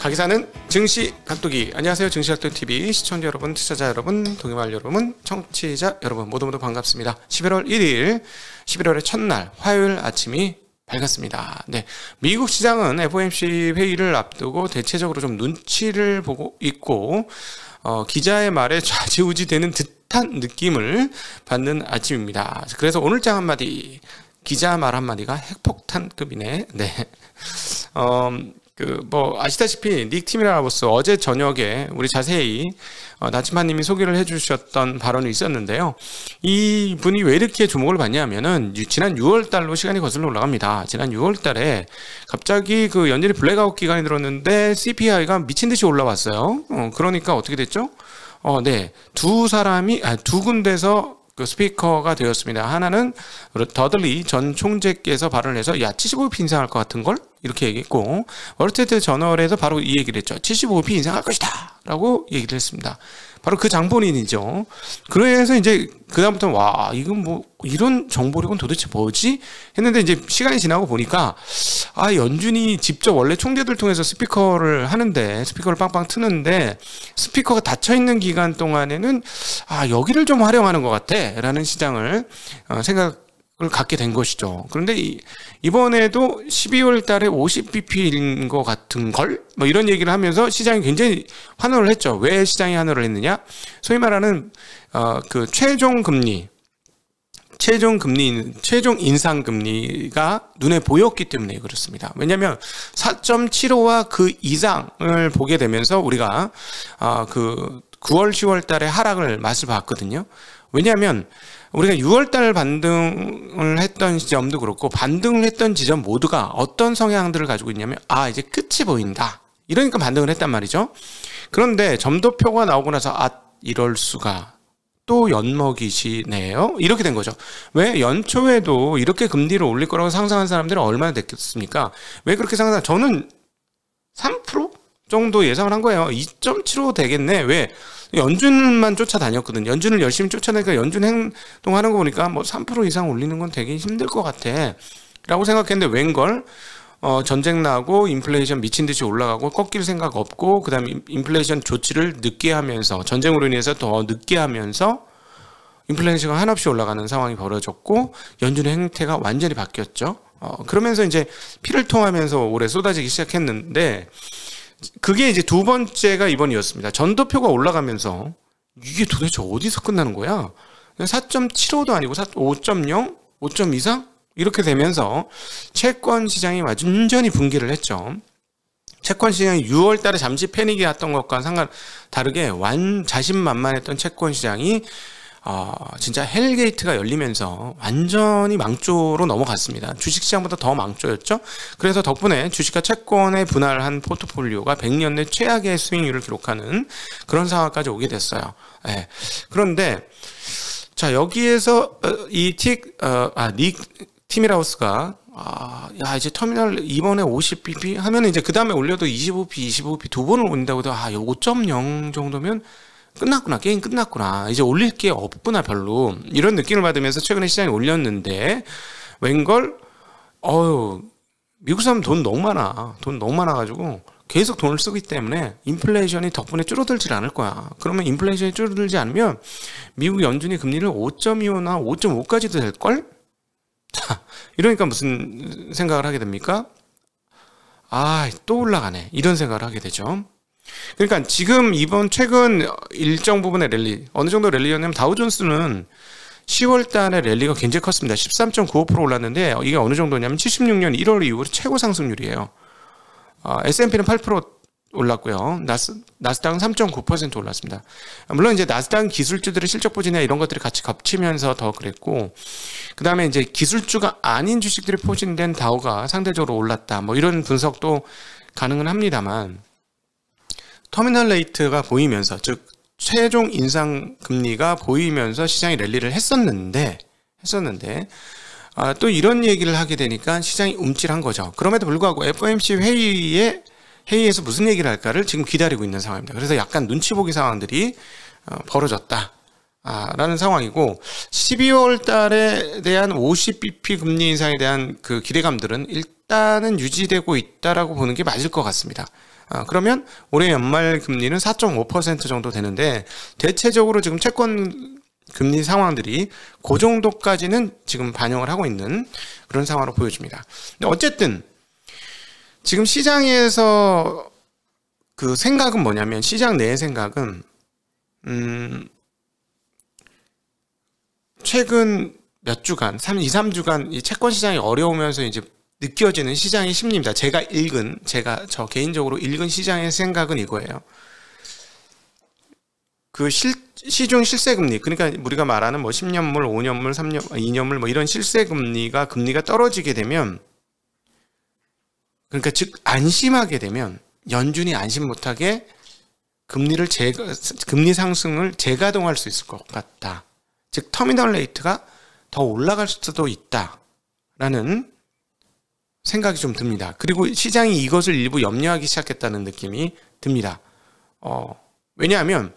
가기사는 증시 각도기 안녕하세요 증시 각도 TV 시청자 여러분 투자자 여러분 동의말 여러분 청취자 여러분 모두 모두 반갑습니다 11월 1일 11월의 첫날 화요일 아침이 밝았습니다. 네. 미국 시장은 FOMC 회의를 앞두고 대체적으로 좀 눈치를 보고 있고, 어, 기자의 말에 좌지우지 되는 듯한 느낌을 받는 아침입니다. 그래서 오늘 장 한마디, 기자 말 한마디가 핵폭탄급이네. 네. 어, 그뭐 아시다시피 닉 팀이라버스 어제 저녁에 우리 자세히 어, 나치마님이 소개를 해주셨던 발언이 있었는데요. 이 분이 왜 이렇게 주목을 받냐면은 지난 6월달로 시간이 거슬러 올라갑니다. 지난 6월달에 갑자기 그연일이 블랙아웃 기간이 들었는데 CPI가 미친 듯이 올라왔어요. 어, 그러니까 어떻게 됐죠? 어, 네. 두 사람이, 아, 두 군데서 그 스피커가 되었습니다. 하나는 더들리 전 총재께서 발언을 해서 야 75피 인상할 것 같은 걸 이렇게 얘기했고 월스트리트 저널에서 바로 이 얘기를 했죠. 75피 인상할 것이다 라고 얘기를 했습니다. 바로 그 장본인이죠. 그래서 이제 그다음부터 와, 이건 뭐 이런 정보력은 도대체 뭐지? 했는데 이제 시간이 지나고 보니까 아, 연준이 직접 원래 총재들 통해서 스피커를 하는데 스피커를 빵빵 트는데 스피커가 닫혀 있는 기간 동안에는 아, 여기를 좀 활용하는 것 같아라는 시장을 어, 생각 갖게 된 것이죠. 그런데 이, 이번에도 12월 달에 50bp인 것 같은 걸? 뭐 이런 얘기를 하면서 시장이 굉장히 환호를 했죠. 왜 시장이 환호를 했느냐? 소위 말하는, 어, 그 최종 금리, 최종 금리, 최종 인상 금리가 눈에 보였기 때문에 그렇습니다. 왜냐면 4.75와 그 이상을 보게 되면서 우리가 어, 그 9월, 10월 달에 하락을 맛을 봤거든요. 왜냐하 우리가 6월달 반등을 했던 지점도 그렇고 반등을 했던 지점 모두가 어떤 성향들을 가지고 있냐면 아 이제 끝이 보인다 이러니까 반등을 했단 말이죠 그런데 점도표가 나오고 나서 아 이럴 수가 또 연먹이시네요 이렇게 된 거죠 왜 연초에도 이렇게 금리를 올릴 거라고 상상한 사람들은 얼마나 됐겠습니까 왜 그렇게 상상 저는 3% 정도 예상을 한 거예요 2.75 되겠네 왜 연준만 쫓아다녔거든. 연준을 열심히 쫓아내니까 연준 행동하는 거 보니까 뭐 3% 이상 올리는 건 되게 힘들 것 같아. 라고 생각했는데 웬걸 어, 전쟁 나고 인플레이션 미친 듯이 올라가고 꺾일 생각 없고 그다음에 인플레이션 조치를 늦게 하면서 전쟁으로 인해서 더 늦게 하면서 인플레이션이 한없이 올라가는 상황이 벌어졌고 연준의 행태가 완전히 바뀌었죠. 어, 그러면서 이제 피를 통하면서 올해 쏟아지기 시작했는데 그게 이제 두 번째가 이번이었습니다. 전도표가 올라가면서 이게 도대체 어디서 끝나는 거야? 4.75도 아니고 5.0, 5.2 이상 이렇게 되면서 채권 시장이 완전히 붕괴를 했죠. 채권 시장이 6월 달에 잠시 패닉이 왔던 것과 상관 다르게 완 자신만만했던 채권 시장이 어, 진짜 헬게이트가 열리면서 완전히 망조로 넘어갔습니다. 주식시장보다 더 망조였죠. 그래서 덕분에 주식과 채권의 분할한 포트폴리오가 100년 내 최악의 수익률을 기록하는 그런 상황까지 오게 됐어요. 예. 그런데 자 여기에서 어, 이 틱, 어, 아, 닉 티미라우스가 아, 야, 이제 터미널 이번에 50bp 하면 이제 그 다음에 올려도 25p, 25p 두 번을 온다고 도 아, 5.0 정도면 끝났구나 게임 끝났구나 이제 올릴 게 없구나 별로 이런 느낌을 받으면서 최근에 시장이 올렸는데 웬걸 어유 미국 사람 돈 너무 많아 돈 너무 많아가지고 계속 돈을 쓰기 때문에 인플레이션이 덕분에 줄어들지 않을 거야. 그러면 인플레이션이 줄어들지 않으면 미국 연준이 금리를 5.25나 5.5까지도 될 걸? 자, 이러니까 무슨 생각을 하게 됩니까? 아, 또 올라가네. 이런 생각을 하게 되죠. 그러니까 지금 이번 최근 일정 부분의 랠리 어느 정도 랠리였냐면 다우존스는 10월 달에 랠리가 굉장히 컸습니다. 13.95% 올랐는데 이게 어느 정도냐면 76년 1월 이후로 최고 상승률이에요. 어, S&P는 8% 올랐고요. 나스, 나스닥은 3.9% 올랐습니다. 물론 이제 나스닥 기술주들의 실적 포진이나 이런 것들이 같이 겹치면서 더 그랬고, 그 다음에 이제 기술주가 아닌 주식들이 포진된 다우가 상대적으로 올랐다. 뭐 이런 분석도 가능은 합니다만, 터미널 레이트가 보이면서 즉 최종 인상 금리가 보이면서 시장이 랠리를 했었는데 했었는데 아, 또 이런 얘기를 하게 되니까 시장이 움찔한 거죠. 그럼에도 불구하고 FOMC 회의에 회의에서 무슨 얘기를 할까를 지금 기다리고 있는 상황입니다. 그래서 약간 눈치 보기 상황들이 어, 벌어졌다. 아, 라는 상황이고 12월 달에 대한 50bp 금리 인상에 대한 그 기대감들은 일단은 유지되고 있다라고 보는 게 맞을 것 같습니다. 아, 그러면 올해 연말 금리는 4.5% 정도 되는데 대체적으로 지금 채권 금리 상황들이 그 정도까지는 지금 반영을 하고 있는 그런 상황으로 보여집니다. 근데 어쨌든 지금 시장에서 그 생각은 뭐냐면 시장 내 생각은 음 최근 몇 주간, 2, 3주간 이 채권 시장이 어려우면서 이제 느껴지는 시장의 심리입니다. 제가 읽은, 제가 저 개인적으로 읽은 시장의 생각은 이거예요. 그 실, 시중 실세금리, 그러니까 우리가 말하는 뭐 10년물, 5년물, 3년, 2년물 아, 뭐 이런 실세금리가 금리가 떨어지게 되면 그러니까 즉 안심하게 되면 연준이 안심 못하게 금리를 재 금리 상승을 재가동할 수 있을 것 같다. 즉 터미널 레이트가 더 올라갈 수도 있다라는 생각이 좀 듭니다. 그리고 시장이 이것을 일부 염려하기 시작했다는 느낌이 듭니다. 어, 왜냐하면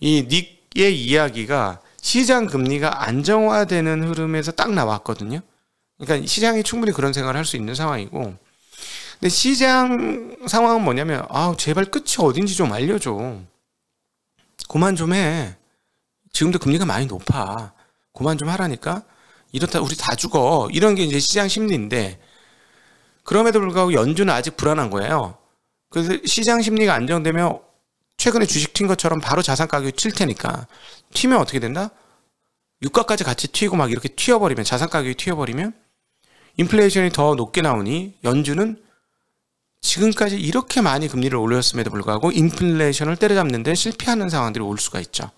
이 닉의 이야기가 시장 금리가 안정화되는 흐름에서 딱 나왔거든요. 그러니까 시장이 충분히 그런 생각을 할 수 있는 상황이고 근데 시장 상황은 뭐냐면 아 제발 끝이 어딘지 좀 알려줘 그만 좀해 지금도 금리가 많이 높아 그만 좀 하라니까 이렇다 우리 다 죽어 이런 게 이제 시장 심리인데 그럼에도 불구하고 연준은 아직 불안한 거예요. 그래서 시장 심리가 안정되면 최근에 주식 튄 것처럼 바로 자산 가격이 튈 테니까 튀면 어떻게 된다? 유가까지 같이 튀고 막 이렇게 튀어버리면 자산 가격이 튀어버리면 인플레이션이 더 높게 나오니 연준은 지금까지 이렇게 많이 금리를 올렸음에도 불구하고 인플레이션을 때려잡는데 실패하는 상황들이 올 수가 있죠.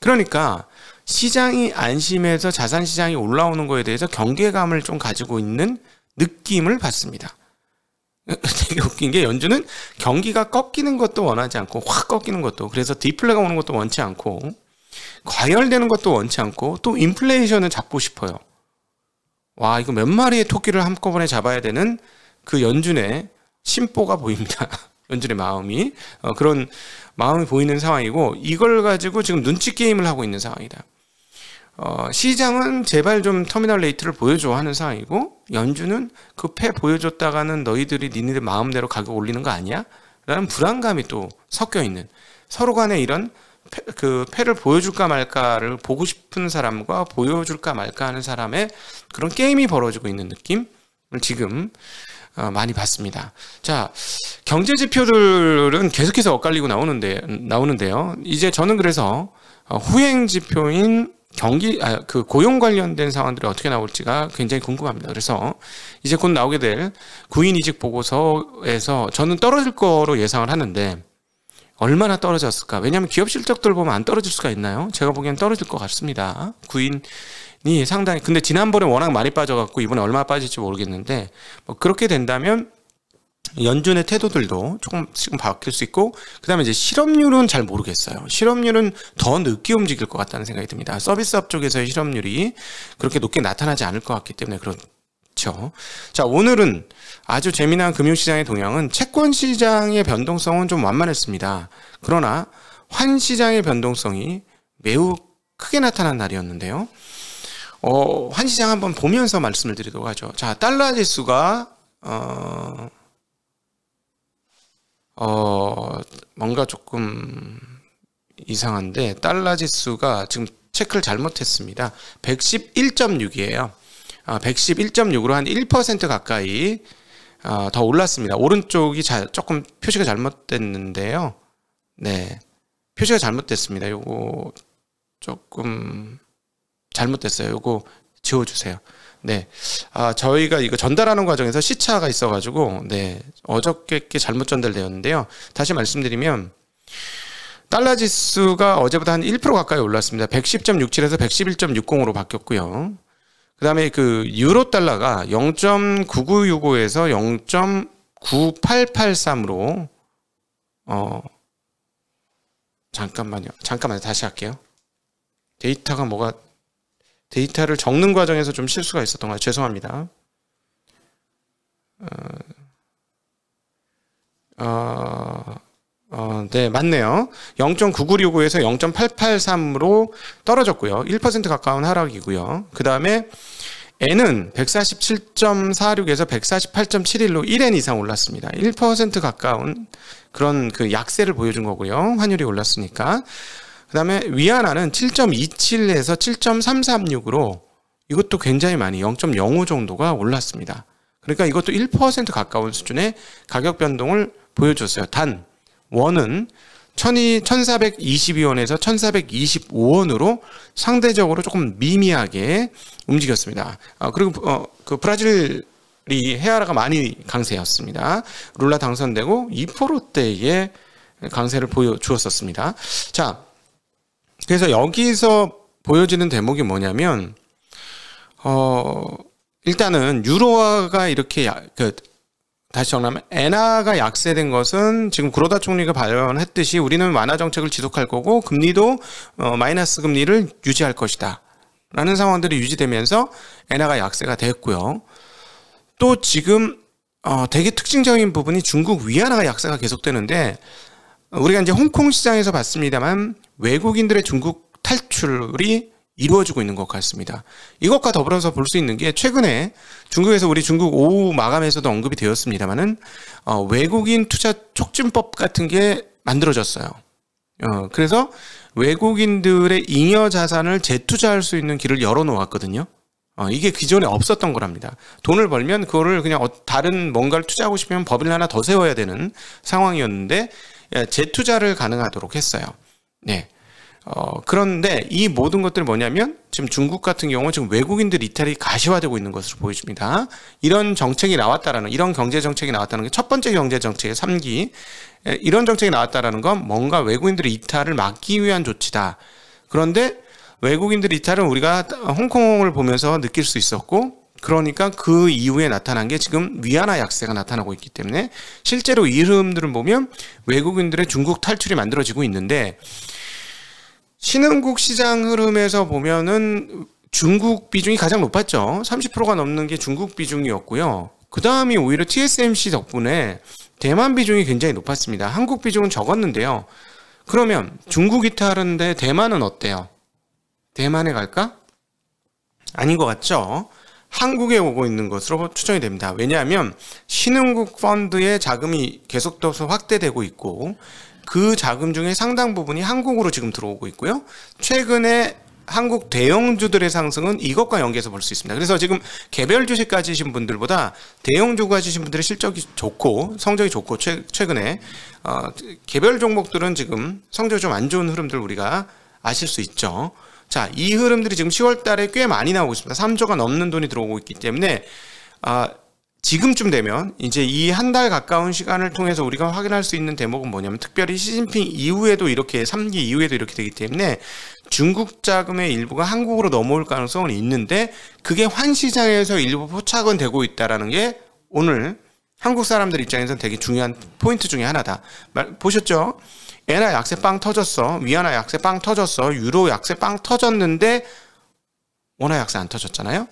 그러니까 시장이 안심해서 자산 시장이 올라오는 거에 대해서 경계감을 좀 가지고 있는 느낌을 받습니다. 되게 웃긴 게연준은 경기가 꺾이는 것도 원하지 않고 확 꺾이는 것도 그래서 디플레가 오는 것도 원치 않고 과열되는 것도 원치 않고 또 인플레이션을 잡고 싶어요. 와 이거 몇 마리의 토끼를 한꺼번에 잡아야 되는 그 연준의 심보가 보입니다. 연준의 마음이 어, 그런 마음이 보이는 상황이고 이걸 가지고 지금 눈치 게임을 하고 있는 상황이다. 어, 시장은 제발 좀 터미널 레이트를 보여줘 하는 상황이고 연준은 그 패 보여줬다가는 너희들이 니네들 마음대로 가격 올리는 거 아니야? 라는 불안감이 또 섞여 있는 서로 간에 이런 패, 그 패를 보여줄까 말까를 보고 싶은 사람과 보여줄까 말까 하는 사람의 그런 게임이 벌어지고 있는 느낌을 지금 어, 많이 봤습니다. 자, 경제 지표들은 계속해서 엇갈리고 나오는데 나오는데요. 이제 저는 그래서 어, 후행 지표인 경기 아, 그 고용 관련된 상황들이 어떻게 나올지가 굉장히 궁금합니다. 그래서 이제 곧 나오게 될 구인 이직 보고서에서 저는 떨어질 거로 예상을 하는데 얼마나 떨어졌을까? 왜냐하면 기업 실적들 보면 안 떨어질 수가 있나요? 제가 보기엔 떨어질 것 같습니다. 구인이 상당히 근데 지난번에 워낙 많이 빠져갖고 이번에 얼마 빠질지 모르겠는데 뭐 그렇게 된다면 연준의 태도들도 조금 지금 바뀔 수 있고 그다음에 이제 실업률은 잘 모르겠어요. 실업률은 더 늦게 움직일 것 같다는 생각이 듭니다. 서비스업 쪽에서의 실업률이 그렇게 높게 나타나지 않을 것 같기 때문에 그 그렇죠. 자, 오늘은 아주 재미난 금융시장의 동향은 채권 시장의 변동성은 좀 완만했습니다. 그러나 환 시장의 변동성이 매우 크게 나타난 날이었는데요. 어, 환 시장 한번 보면서 말씀을 드리도록 하죠. 자, 달러 지수가 어 어, 뭔가 조금 이상한데 달러 지수가 지금 체크를 잘못했습니다. 111.6이에요. 아, 111.6으로 한 1% 가까이 아, 더 올랐습니다. 오른쪽이 자, 조금 표시가 잘못됐는데요. 네. 표시가 잘못됐습니다. 요거 조금 잘못됐어요. 요거 지워주세요. 네. 아, 저희가 이거 전달하는 과정에서 시차가 있어가지고, 네. 어저께 잘못 전달되었는데요. 다시 말씀드리면, 달러 지수가 어제보다 한 1% 가까이 올랐습니다. 110.67에서 111.60으로 바뀌었고요. 그 다음에 그 유로 달러가 0.9965에서 0.9883으로, 어, 잠깐만요. 잠깐만요. 다시 할게요. 데이터가 뭐가 데이터를 적는 과정에서 좀 실수가 있었던 것 같아요. 죄송합니다. 어, 어, 어 네, 맞네요. 0.9965에서 0.883으로 떨어졌고요. 1% 가까운 하락이고요. 그 다음에 N은 147.46에서 148.71로 1N 이상 올랐습니다. 1% 가까운 그런 그 약세를 보여준 거고요. 환율이 올랐으니까. 그 다음에 위아화는 7.27에서 7.336으로 이것도 굉장히 많이 0.05 정도가 올랐습니다. 그러니까 이것도 1% 가까운 수준의 가격 변동을 보여줬어요. 단 원은 1422원에서 1425원으로 상대적으로 조금 미미하게 움직였습니다. 아, 그리고 어, 그 브라질이 헤아라가 많이 강세였습니다. 룰라 당선되고 2%대의 강세를 보여주었었습니다. 자, 그래서 여기서 보여지는 대목이 뭐냐면 어 일단은 유로화가 이렇게 야, 그 다시 정리하면 엔화가 약세된 것은 지금 구로다 총리가 발언했듯이 우리는 완화 정책을 지속할 거고 금리도 어, 마이너스 금리를 유지할 것이다. 라는 상황들이 유지되면서 엔화가 약세가 됐고요. 또 지금 어, 되게 특징적인 부분이 중국 위안화가 약세가 계속되는데 우리가 이제 홍콩 시장에서 봤습니다만 외국인들의 중국 탈출이 이루어지고 있는 것 같습니다. 이것과 더불어서 볼 수 있는 게 최근에 중국에서 우리 중국 오후 마감에서도 언급이 되었습니다만은 어, 외국인 투자 촉진법 같은 게 만들어졌어요. 어, 그래서 외국인들의 잉여 자산을 재투자할 수 있는 길을 열어놓았거든요. 어, 이게 기존에 없었던 거랍니다. 돈을 벌면 그거를 그냥 어, 다른 뭔가를 투자하고 싶으면 법을 하나 더 세워야 되는 상황이었는데 예, 재투자를 가능하도록 했어요. 네. 어, 그런데 이 모든 것들이 뭐냐면 지금 중국 같은 경우는 지금 외국인들 이탈이 가시화되고 있는 것으로 보여집니다. 이런 정책이 나왔다라는, 이런 경제 정책이 나왔다는 게 첫 번째 경제 정책의 3기. 예, 이런 정책이 나왔다라는 건 뭔가 외국인들의 이탈을 막기 위한 조치다. 그런데 외국인들 이탈은 우리가 홍콩을 보면서 느낄 수 있었고, 그러니까 그 이후에 나타난 게 지금 위안화 약세가 나타나고 있기 때문에 실제로 이 흐름들을 보면 외국인들의 중국 탈출이 만들어지고 있는데 신흥국 시장 흐름에서 보면은 중국 비중이 가장 높았죠. 30%가 넘는 게 중국 비중이었고요. 그 다음이 오히려 TSMC 덕분에 대만 비중이 굉장히 높았습니다. 한국 비중은 적었는데요. 그러면 중국이 타는데 대만은 어때요? 대만에 갈까? 아닌 것 같죠? 한국에 오고 있는 것으로 추정이 됩니다. 왜냐하면 신흥국 펀드의 자금이 계속해서 확대되고 있고 그 자금 중에 상당 부분이 한국으로 지금 들어오고 있고요. 최근에 한국 대형주들의 상승은 이것과 연계해서 볼 수 있습니다. 그래서 지금 개별 주식 가지신 분들보다 대형주 가지신 분들의 실적이 좋고 성적이 좋고 최, 최근에 어, 개별 종목들은 지금 성적이 좀 안 좋은 흐름들 우리가 아실 수 있죠. 자, 이 흐름들이 지금 10월 달에 꽤 많이 나오고 있습니다. 3조가 넘는 돈이 들어오고 있기 때문에 아, 지금쯤 되면 이제 이 한 달 가까운 시간을 통해서 우리가 확인할 수 있는 대목은 뭐냐면 특별히 시진핑 이후에도 이렇게 3기 이후에도 이렇게 되기 때문에 중국 자금의 일부가 한국으로 넘어올 가능성은 있는데 그게 환시장에서 일부 포착은 되고 있다라는 게 오늘 한국 사람들 입장에서는 되게 중요한 포인트 중의 하나다. 보셨죠? 엔화 약세 빵 터졌어. 위안화 약세 빵 터졌어. 유로 약세 빵 터졌는데 원화 약세 안 터졌잖아요.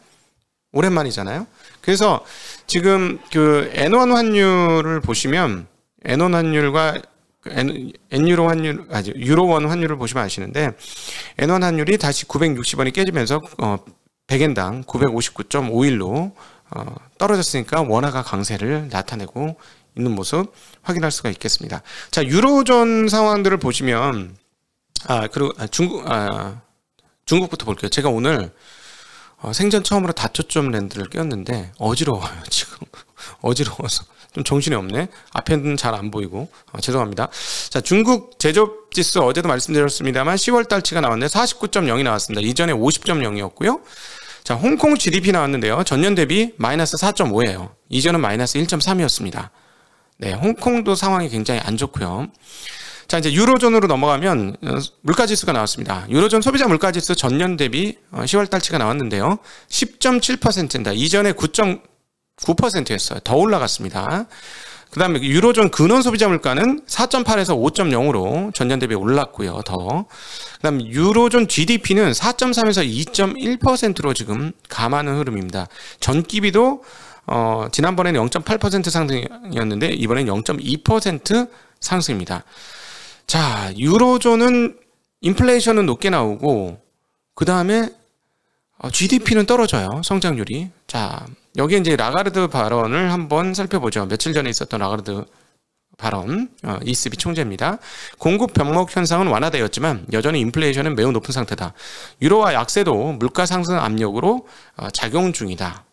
오랜만이잖아요. 그래서 지금 그 N1 환율을 보시면 N1 환율과 N, N유로 환율, 아니, 유로원 환율을 보시면 아시는데, N1 환율이 다시 960원이 깨지면서, 어, 100엔당 959.51로, 어, 떨어졌으니까 원화가 강세를 나타내고 있는 모습 확인할 수가 있겠습니다. 자, 유로존 상황들을 보시면 아, 그리고 아, 중국 아 중국부터 볼게요. 제가 오늘 어, 생전 처음으로 다초점 랜드를 꼈는데 어지러워요 지금 어지러워서 좀 정신이 없네 앞에는 잘 안 보이고 어, 죄송합니다 자 중국 제조업 지수 어제도 말씀드렸습니다만 10월 달치가 나왔는데 49.0이 나왔습니다 이전에 50.0이었고요 자 홍콩 GDP 나왔는데요 전년 대비 마이너스 4.5예요 이전은 마이너스 1.3이었습니다 네, 홍콩도 상황이 굉장히 안 좋고요. 자, 이제 유로존으로 넘어가면 어, 물가 지수가 나왔습니다. 유로존 소비자 물가 지수 전년 대비 10월 어, 달치가 나왔는데요. 10.7%입니다. 이전에 9.9%였어요. 더 올라갔습니다. 그 다음에 유로존 근원 소비자 물가는 4.8에서 5.0으로 전년 대비 올랐고요. 더. 그 다음 유로존 GDP는 4.3에서 2.1%로 지금 감하는 흐름입니다. 전기비도 어, 지난번에는 0.8% 상승이었는데 이번엔 0.2% 상승입니다. 자, 유로존은 인플레이션은 높게 나오고 그 다음에 어, GDP는 떨어져요. 성장률이. 자, 여기 이제 라가르드 발언을 한번 살펴보죠. 며칠 전에 있었던 라가르드 발언, 어, ECB 총재입니다. 공급 병목 현상은 완화되었지만 여전히 인플레이션은 매우 높은 상태다. 유로화 약세도 물가 상승 압력으로 어, 작용 중이다.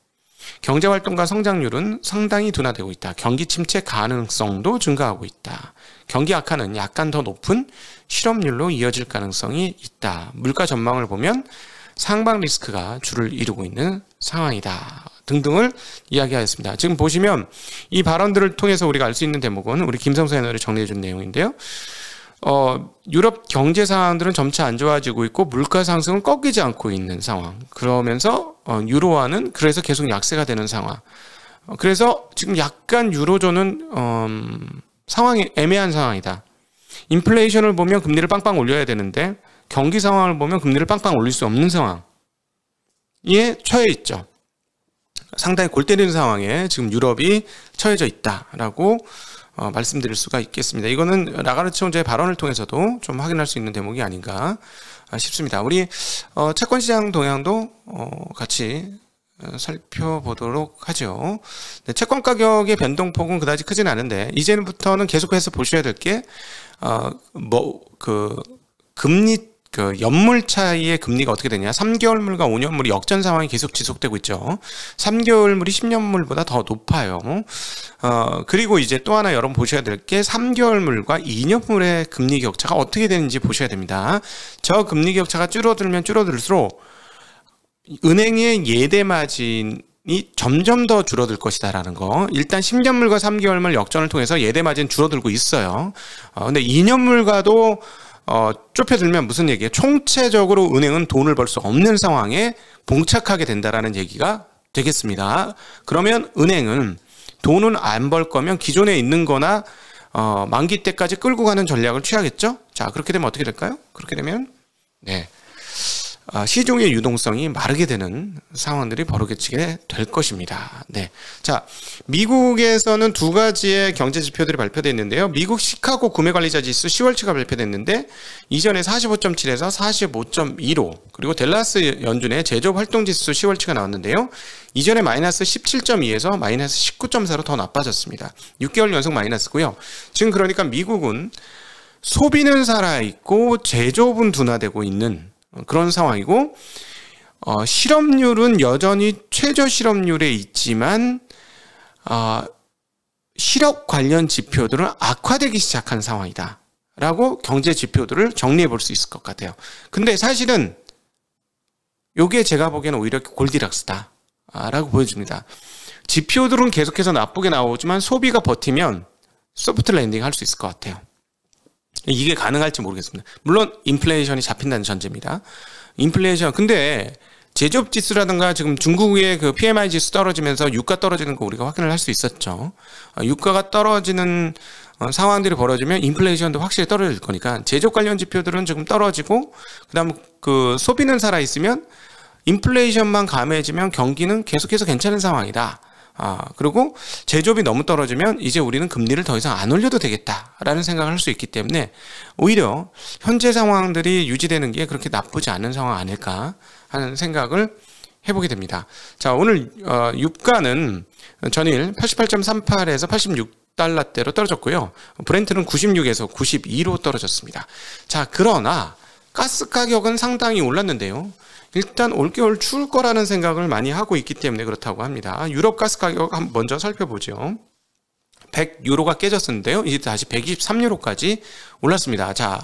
경제 활동과 성장률은 상당히 둔화되고 있다. 경기 침체 가능성도 증가하고 있다. 경기 악화는 약간 더 높은 실업률로 이어질 가능성이 있다. 물가 전망을 보면 상방 리스크가 줄을 이루고 있는 상황이다. 등등을 이야기하였습니다. 지금 보시면 이 발언들을 통해서 우리가 알 수 있는 대목은 우리 김성수 해널이 정리해준 내용인데요. 어, 유럽 경제 상황들은 점차 안 좋아지고 있고 물가 상승은 꺾이지 않고 있는 상황. 그러면서 어, 유로화는 그래서 계속 약세가 되는 상황. 어, 그래서 지금 약간 유로존은 어, 상황이 애매한 상황이다. 인플레이션을 보면 금리를 빵빵 올려야 되는데 경기 상황을 보면 금리를 빵빵 올릴 수 없는 상황에 처해 있죠. 상당히 골 때리는 상황에 지금 유럽이 처해져 있다라고 어, 말씀드릴 수가 있겠습니다. 이거는 라가르츠 형제의 발언을 통해서도 좀 확인할 수 있는 대목이 아닌가 아, 싶습니다. 우리 어, 채권 시장 동향도 어, 같이 어, 살펴보도록 하죠. 네, 채권 가격의 변동폭은 그다지 크진 않은데 이제부터는 계속해서 보셔야 될게 어, 뭐그 금리 그 연물 차이의 금리가 어떻게 되냐 3개월물과 5년물이 역전 상황이 계속 지속되고 있죠 3개월물이 10년물보다 더 높아요 어, 그리고 이제 또 하나 여러분 보셔야 될 게 3개월물과 2년물의 금리 격차가 어떻게 되는지 보셔야 됩니다 저 금리 격차가 줄어들면 줄어들수록 은행의 예대 마진 이 점점 더 줄어들 것이다라는 거. 일단 10년물과 3개월물 역전을 통해서 예대 마진 줄어들고 있어요. 어, 근데 2년물과도 어, 좁혀들면 무슨 얘기예요? 총체적으로 은행은 돈을 벌 수 없는 상황에 봉착하게 된다라는 얘기가 되겠습니다. 그러면 은행은 돈은 안 벌 거면 기존에 있는 거나 어, 만기 때까지 끌고 가는 전략을 취하겠죠? 자, 그렇게 되면 어떻게 될까요? 그렇게 되면 네. 아, 시종의 유동성이 마르게 되는 상황들이 벌어지게 될 것입니다. 네. 자, 미국에서는 두 가지의 경제 지표들이 발표됐는데요. 미국 시카고 구매관리자 지수 10월치가 발표됐는데 이전에 45.7에서 45.2로 그리고 델라스 연준의 제조업 활동 지수 10월치가 나왔는데요. 이전에 마이너스 17.2에서 마이너스 19.4로 더 나빠졌습니다. 6개월 연속 마이너스고요. 지금 그러니까 미국은 소비는 살아있고 제조업은 둔화되고 있는 그런 상황이고 어, 실업률은 여전히 최저 실업률에 있지만 어, 실업 관련 지표들은 악화되기 시작한 상황이다. 라고 경제 지표들을 정리해 볼 수 있을 것 같아요. 근데 사실은 요게 제가 보기에는 오히려 골디락스다. 라고 보여집니다 지표들은 계속해서 나쁘게 나오지만 소비가 버티면 소프트 랜딩 할 수 있을 것 같아요. 이게 가능할지 모르겠습니다. 물론 인플레이션이 잡힌다는 전제입니다. 인플레이션 근데 제조업 지수라든가 지금 중국의 그 PMI 지수 떨어지면서 유가 떨어지는 거 우리가 확인을 할 수 있었죠. 어, 유가가 떨어지는 어, 상황들이 벌어지면 인플레이션도 확실히 떨어질 거니까 제조업 관련 지표들은 지금 떨어지고 그다음 그 소비는 살아 있으면 인플레이션만 감해지면 경기는 계속해서 괜찮은 상황이다. 아, 그리고 제조업이 너무 떨어지면 이제 우리는 금리를 더 이상 안 올려도 되겠다라는 생각을 할 수 있기 때문에 오히려 현재 상황들이 유지되는 게 그렇게 나쁘지 않은 상황 아닐까 하는 생각을 해보게 됩니다. 자, 오늘 어, 유가는 전일 88.38에서 86달러대로 떨어졌고요. 브렌트는 96에서 92로 떨어졌습니다. 자, 그러나 가스 가격은 상당히 올랐는데요. 일단 올겨울 추울 거라는 생각을 많이 하고 있기 때문에 그렇다고 합니다. 유럽 가스 가격 한 먼저 살펴보죠. 100유로가 깨졌었는데요. 이제 다시 123유로까지 올랐습니다. 자,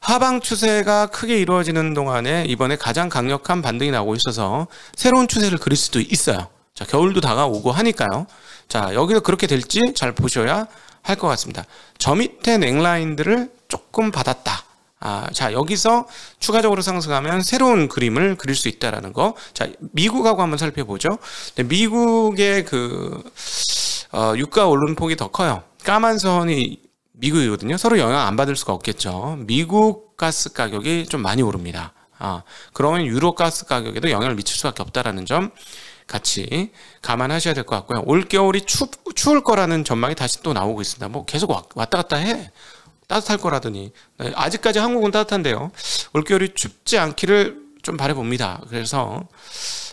하방 추세가 크게 이루어지는 동안에 이번에 가장 강력한 반등이 나오고 있어서 새로운 추세를 그릴 수도 있어요. 자, 겨울도 다가오고 하니까요. 자, 여기서 그렇게 될지 잘 보셔야 할 것 같습니다. 저 밑에 냉라인들을 조금 받았다. 아, 자, 여기서 추가적으로 상승하면 새로운 그림을 그릴 수 있다라는 거. 자, 미국하고 한번 살펴보죠. 네, 미국의 그, 어, 유가 오른 폭이 더 커요. 까만 선이 미국이거든요. 서로 영향 안 받을 수가 없겠죠. 미국 가스 가격이 좀 많이 오릅니다. 아, 그러면 유로 가스 가격에도 영향을 미칠 수밖에 없다라는 점 같이 감안하셔야 될 것 같고요. 올 겨울이 추, 추울 거라는 전망이 다시 또 나오고 있습니다. 뭐 계속 왔다 갔다 해. 따뜻할 거라더니 네, 아직까지 한국은 따뜻한데요. 올겨울이 춥지 않기를 좀 바래봅니다. 그래서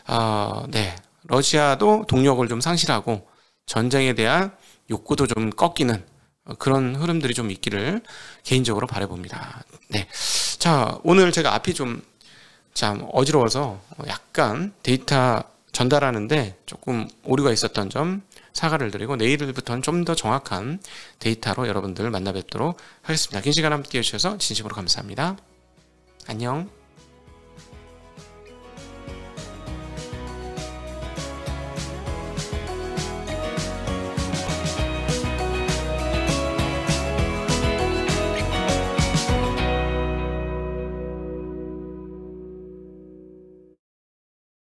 어, 네 러시아도 동력을 좀 상실하고 전쟁에 대한 욕구도 좀 꺾이는 어, 그런 흐름들이 좀 있기를 개인적으로 바래봅니다. 네, 자 오늘 제가 앞이 좀 참 어지러워서 약간 데이터 전달하는데 조금 오류가 있었던 점 사과를 드리고 내일부터는 좀 더 정확한 데이터로 여러분들 을 만나 뵙도록 하겠습니다. 긴 시간 함께 해주셔서 진심으로 감사합니다. 안녕.